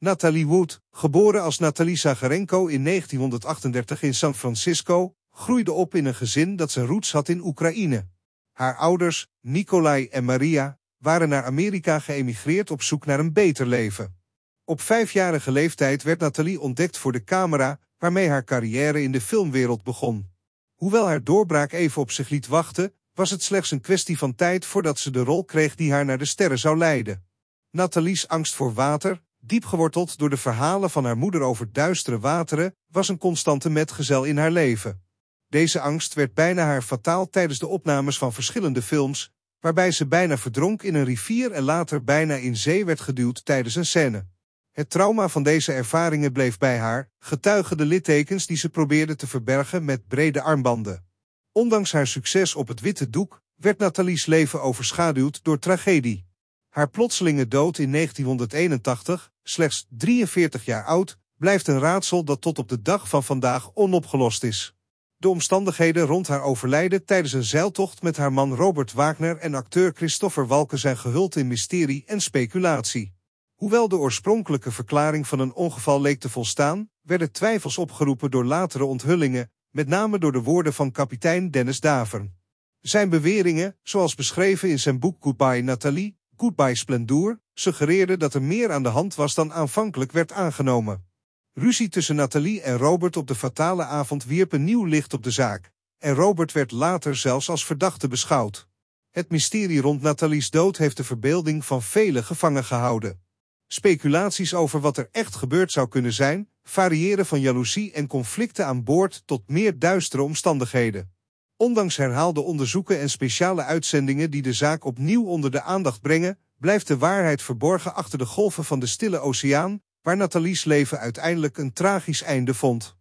Natalie Wood, geboren als Nathalie Zagarenko in 1938 in San Francisco, groeide op in een gezin dat zijn roots had in Oekraïne. Haar ouders, Nikolai en Maria, waren naar Amerika geëmigreerd op zoek naar een beter leven. Op vijfjarige leeftijd werd Nathalie ontdekt voor de camera, waarmee haar carrière in de filmwereld begon. Hoewel haar doorbraak even op zich liet wachten, was het slechts een kwestie van tijd voordat ze de rol kreeg die haar naar de sterren zou leiden. Nathalie's angst voor water, diep geworteld door de verhalen van haar moeder over duistere wateren, was een constante metgezel in haar leven. Deze angst werd bijna haar fataal tijdens de opnames van verschillende films, waarbij ze bijna verdronk in een rivier en later bijna in zee werd geduwd tijdens een scène. Het trauma van deze ervaringen bleef bij haar, getuigen de littekens die ze probeerde te verbergen met brede armbanden. Ondanks haar succes op het witte doek werd Nathalie's leven overschaduwd door tragedie. Haar plotselinge dood in 1981, slechts 43 jaar oud, blijft een raadsel dat tot op de dag van vandaag onopgelost is. De omstandigheden rond haar overlijden tijdens een zeiltocht met haar man Robert Wagner en acteur Christopher Walken zijn gehuld in mysterie en speculatie. Hoewel de oorspronkelijke verklaring van een ongeval leek te volstaan, werden twijfels opgeroepen door latere onthullingen, met name door de woorden van kapitein Dennis Davern. Zijn beweringen, zoals beschreven in zijn boek Goodbye Nathalie, Goodbye Splendour, suggereerde dat er meer aan de hand was dan aanvankelijk werd aangenomen. Ruzie tussen Nathalie en Robert op de fatale avond wierp een nieuw licht op de zaak, en Robert werd later zelfs als verdachte beschouwd. Het mysterie rond Nathalie's dood heeft de verbeelding van velen gevangen gehouden. Speculaties over wat er echt gebeurd zou kunnen zijn, variëren van jaloezie en conflicten aan boord tot meer duistere omstandigheden. Ondanks herhaalde onderzoeken en speciale uitzendingen die de zaak opnieuw onder de aandacht brengen, blijft de waarheid verborgen achter de golven van de Stille Oceaan, waar Nathalie's leven uiteindelijk een tragisch einde vond.